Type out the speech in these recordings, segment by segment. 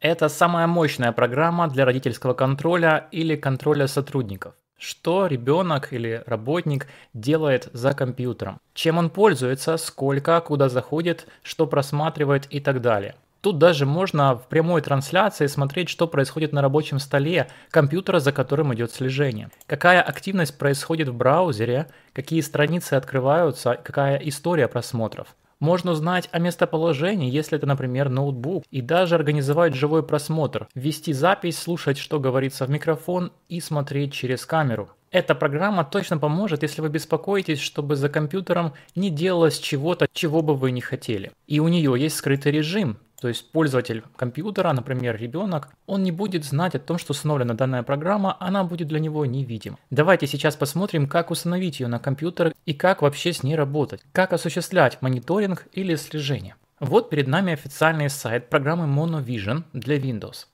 Это самая мощная программа для родительского контроля или контроля сотрудников. Что ребенок или работник делает за компьютером? Чем он пользуется, сколько, куда заходит, что просматривает и так далее. Тут даже можно в прямой трансляции смотреть, что происходит на рабочем столе компьютера, за которым идет слежение. Какая активность происходит в браузере, какие страницы открываются, какая история просмотров. Можно узнать о местоположении, если это, например, ноутбук, и даже организовать живой просмотр, вести запись, слушать, что говорится в микрофон и смотреть через камеру. Эта программа точно поможет, если вы беспокоитесь, чтобы за компьютером не делалось чего-то, чего бы вы не хотели. И у нее есть скрытый режим, то есть пользователь компьютера, например, ребенок, он не будет знать о том, что установлена данная программа, она будет для него невидима. Давайте сейчас посмотрим, как установить ее на компьютер и как вообще с ней работать, как осуществлять мониторинг или слежение. Вот перед нами официальный сайт программы MonoVision для Windows.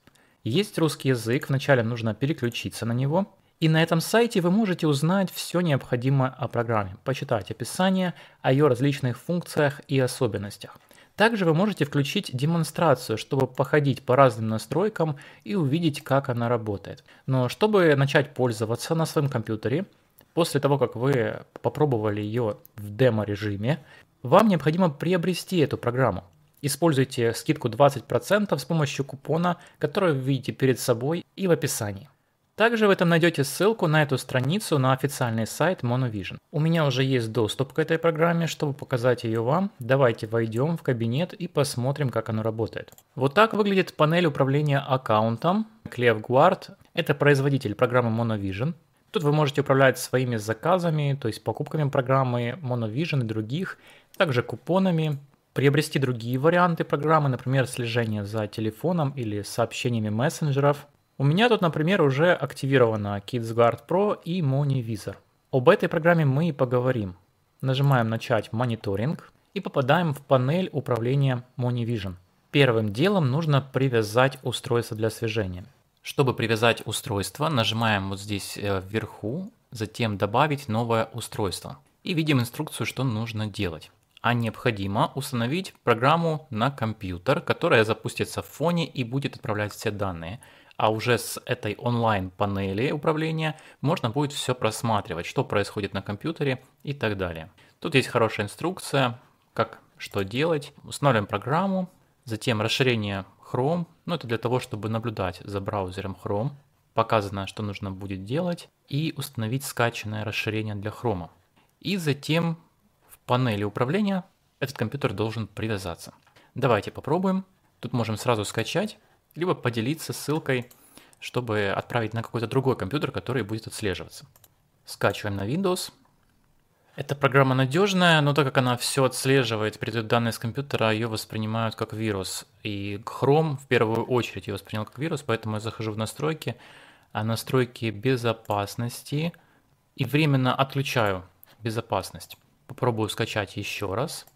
Есть русский язык, вначале нужно переключиться на него. И на этом сайте вы можете узнать все необходимое о программе, почитать описание, о ее различных функциях и особенностях. Также вы можете включить демонстрацию, чтобы походить по разным настройкам и увидеть, как она работает. Но чтобы начать пользоваться на своем компьютере, после того, как вы попробовали ее в демо-режиме, вам необходимо приобрести эту программу. Используйте скидку 20% с помощью купона, который вы видите перед собой и в описании. Также вы там найдете ссылку на эту страницу на официальный сайт MonoVision. У меня уже есть доступ к этой программе, чтобы показать ее вам. Давайте войдем в кабинет и посмотрим, как оно работает. Вот так выглядит панель управления аккаунтом Cleavguard. Это производитель программы MonoVision. Тут вы можете управлять своими заказами, то есть покупками программы MonoVision и других, также купонами, приобрести другие варианты программы, например, слежение за телефоном или сообщениями мессенджеров, у меня тут, например, уже активировано KidsGuard Pro и MoniVisor. Об этой программе мы и поговорим. Нажимаем «Начать мониторинг» и попадаем в панель управления MoniVision. Первым делом нужно привязать устройство для освежения. Чтобы привязать устройство, нажимаем вот здесь э, вверху, затем «Добавить новое устройство» и видим инструкцию, что нужно делать. А необходимо установить программу на компьютер, которая запустится в фоне и будет отправлять все данные – а уже с этой онлайн-панели управления можно будет все просматривать, что происходит на компьютере и так далее. Тут есть хорошая инструкция, как что делать. Устанавливаем программу, затем расширение Chrome, ну это для того, чтобы наблюдать за браузером Chrome, показано, что нужно будет делать, и установить скачанное расширение для Chrome. И затем в панели управления этот компьютер должен привязаться. Давайте попробуем. Тут можем сразу скачать либо поделиться ссылкой, чтобы отправить на какой-то другой компьютер, который будет отслеживаться. Скачиваем на Windows. Эта программа надежная, но так как она все отслеживает, передает данные с компьютера, ее воспринимают как вирус. И Chrome в первую очередь ее воспринял как вирус, поэтому я захожу в настройки, а настройки безопасности и временно отключаю безопасность. Попробую скачать еще раз.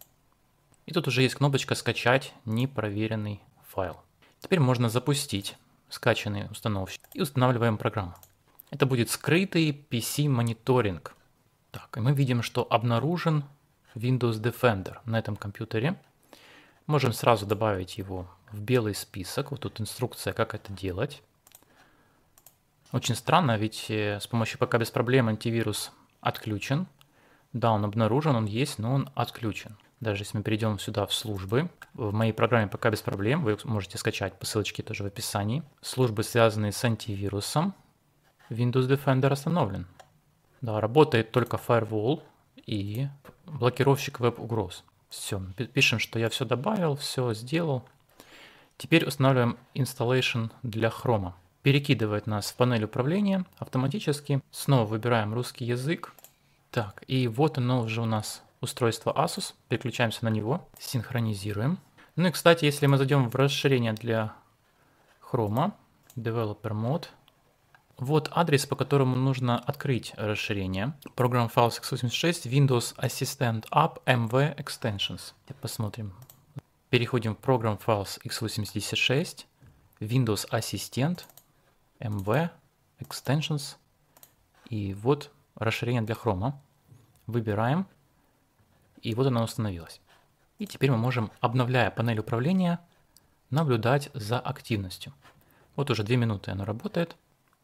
И тут уже есть кнопочка «Скачать непроверенный файл». Теперь можно запустить скачанный установщик и устанавливаем программу. Это будет скрытый PC-мониторинг. Так, и мы видим, что обнаружен Windows Defender на этом компьютере. Можем сразу добавить его в белый список. Вот тут инструкция, как это делать. Очень странно, ведь э, с помощью пока без проблем антивирус отключен. Да, он обнаружен, он есть, но он отключен. Даже если мы перейдем сюда в службы, в моей программе пока без проблем, вы можете скачать по ссылочке тоже в описании. Службы, связанные с антивирусом, Windows Defender остановлен. Да, работает только Firewall и блокировщик веб-угроз. Все, пишем, что я все добавил, все сделал. Теперь устанавливаем Installation для Chrome. Перекидывает нас в панель управления автоматически. Снова выбираем русский язык. Так, и вот оно уже у нас устройство Asus, переключаемся на него, синхронизируем. Ну и, кстати, если мы зайдем в расширение для Chrome, Developer Mode, вот адрес, по которому нужно открыть расширение. Program Files x86 Windows Assistant App MV Extensions. Посмотрим. Переходим в Program Files x86, Windows Assistant, MV, Extensions. И вот расширение для Chrome. Выбираем и вот она установилась. И теперь мы можем, обновляя панель управления, наблюдать за активностью. Вот уже 2 минуты оно работает.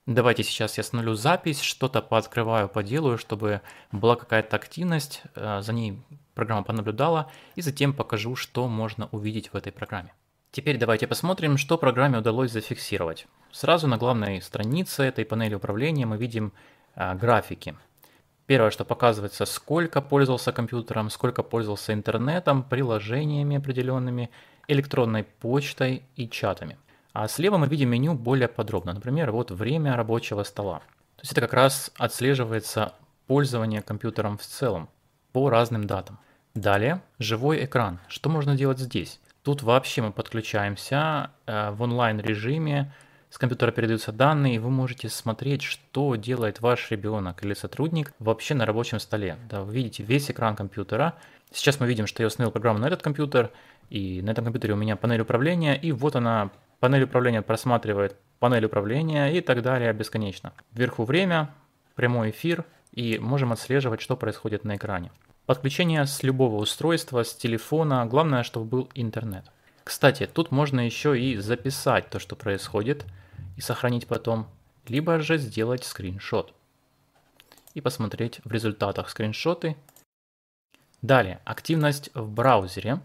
Давайте сейчас я остановлю запись, что-то пооткрываю, поделаю, чтобы была какая-то активность, э, за ней программа понаблюдала, и затем покажу, что можно увидеть в этой программе. Теперь давайте посмотрим, что программе удалось зафиксировать. Сразу на главной странице этой панели управления мы видим э, графики. Первое, что показывается, сколько пользовался компьютером, сколько пользовался интернетом, приложениями определенными, электронной почтой и чатами. А слева мы видим меню более подробно. Например, вот время рабочего стола. То есть это как раз отслеживается пользование компьютером в целом по разным датам. Далее, живой экран. Что можно делать здесь? Тут вообще мы подключаемся э, в онлайн режиме с компьютера передаются данные, и вы можете смотреть, что делает ваш ребенок или сотрудник вообще на рабочем столе. Да, вы видите весь экран компьютера. Сейчас мы видим, что я установил программу на этот компьютер, и на этом компьютере у меня панель управления, и вот она, панель управления просматривает панель управления и так далее бесконечно. Вверху время, прямой эфир, и можем отслеживать, что происходит на экране. Подключение с любого устройства, с телефона, главное, чтобы был интернет. Кстати, тут можно еще и записать то, что происходит, и сохранить потом, либо же сделать скриншот и посмотреть в результатах скриншоты. Далее, активность в браузере.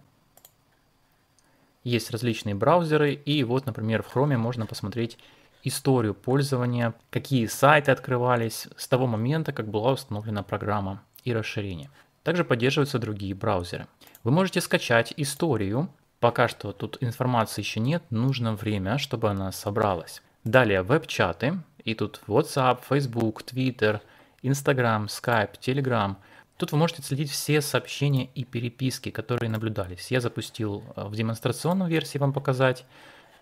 Есть различные браузеры, и вот, например, в Chrome можно посмотреть историю пользования, какие сайты открывались с того момента, как была установлена программа и расширение. Также поддерживаются другие браузеры. Вы можете скачать историю Пока что тут информации еще нет, нужно время, чтобы она собралась. Далее веб-чаты, и тут WhatsApp, Facebook, Twitter, Instagram, Skype, Telegram. Тут вы можете следить все сообщения и переписки, которые наблюдались. Я запустил э, в демонстрационном версии вам показать,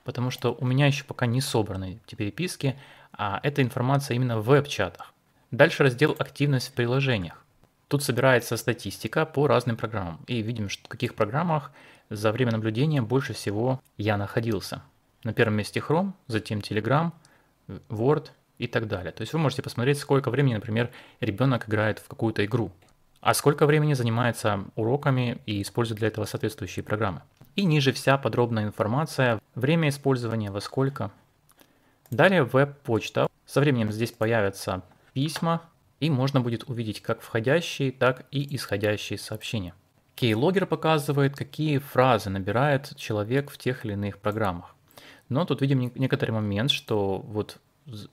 потому что у меня еще пока не собраны эти переписки, а эта информация именно в веб-чатах. Дальше раздел «Активность в приложениях». Тут собирается статистика по разным программам. И видим, что в каких программах за время наблюдения больше всего я находился. На первом месте Chrome, затем Telegram, Word и так далее. То есть вы можете посмотреть, сколько времени, например, ребенок играет в какую-то игру, а сколько времени занимается уроками и использует для этого соответствующие программы. И ниже вся подробная информация, время использования, во сколько. Далее веб-почта. Со временем здесь появятся письма, и можно будет увидеть как входящие, так и исходящие сообщения. Keylogger показывает, какие фразы набирает человек в тех или иных программах. Но тут видим некоторый момент, что вот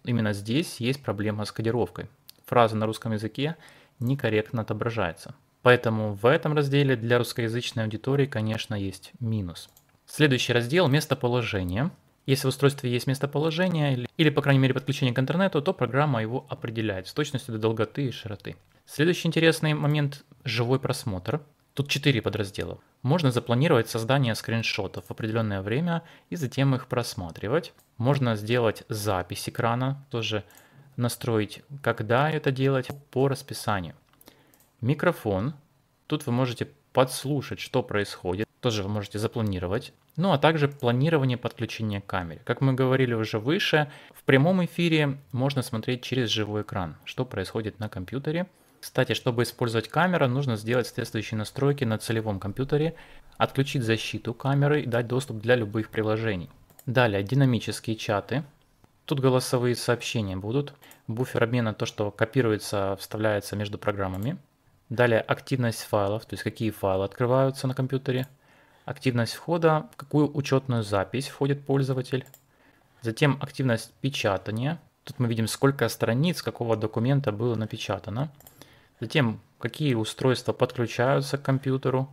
именно здесь есть проблема с кодировкой. Фраза на русском языке некорректно отображается. Поэтому в этом разделе для русскоязычной аудитории, конечно, есть минус. Следующий раздел – местоположение. Если в устройстве есть местоположение или, или, по крайней мере, подключение к интернету, то программа его определяет с точностью до долготы и широты. Следующий интересный момент – живой просмотр. Тут четыре подраздела. Можно запланировать создание скриншотов в определенное время и затем их просматривать. Можно сделать запись экрана, тоже настроить, когда это делать по расписанию. Микрофон. Тут вы можете подслушать, что происходит. Тоже вы можете запланировать. Ну а также планирование подключения к камере. Как мы говорили уже выше, в прямом эфире можно смотреть через живой экран, что происходит на компьютере. Кстати, чтобы использовать камеру, нужно сделать соответствующие настройки на целевом компьютере, отключить защиту камеры и дать доступ для любых приложений. Далее, динамические чаты. Тут голосовые сообщения будут. Буфер обмена то, что копируется, вставляется между программами. Далее активность файлов, то есть какие файлы открываются на компьютере. Активность входа, в какую учетную запись входит пользователь. Затем активность печатания. Тут мы видим, сколько страниц какого документа было напечатано затем какие устройства подключаются к компьютеру.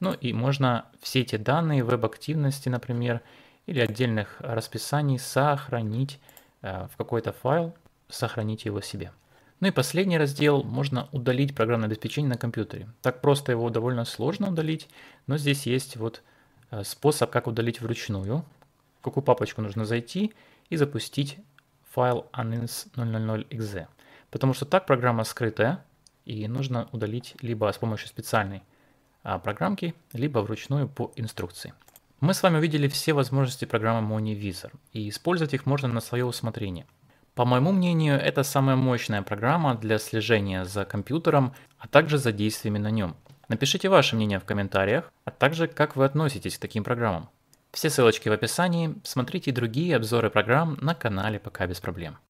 Ну и можно все эти данные веб-активности, например, или отдельных расписаний сохранить э, в какой-то файл, сохранить его себе. Ну и последний раздел, можно удалить программное обеспечение на компьютере. Так просто его довольно сложно удалить, но здесь есть вот э, способ, как удалить вручную. В какую папочку нужно зайти и запустить файл unins anins exe, Потому что так программа скрытая, и нужно удалить либо с помощью специальной а, программки, либо вручную по инструкции. Мы с вами увидели все возможности программы MoniVisor, и использовать их можно на свое усмотрение. По моему мнению, это самая мощная программа для слежения за компьютером, а также за действиями на нем. Напишите ваше мнение в комментариях, а также как вы относитесь к таким программам. Все ссылочки в описании, смотрите и другие обзоры программ на канале «Пока без проблем».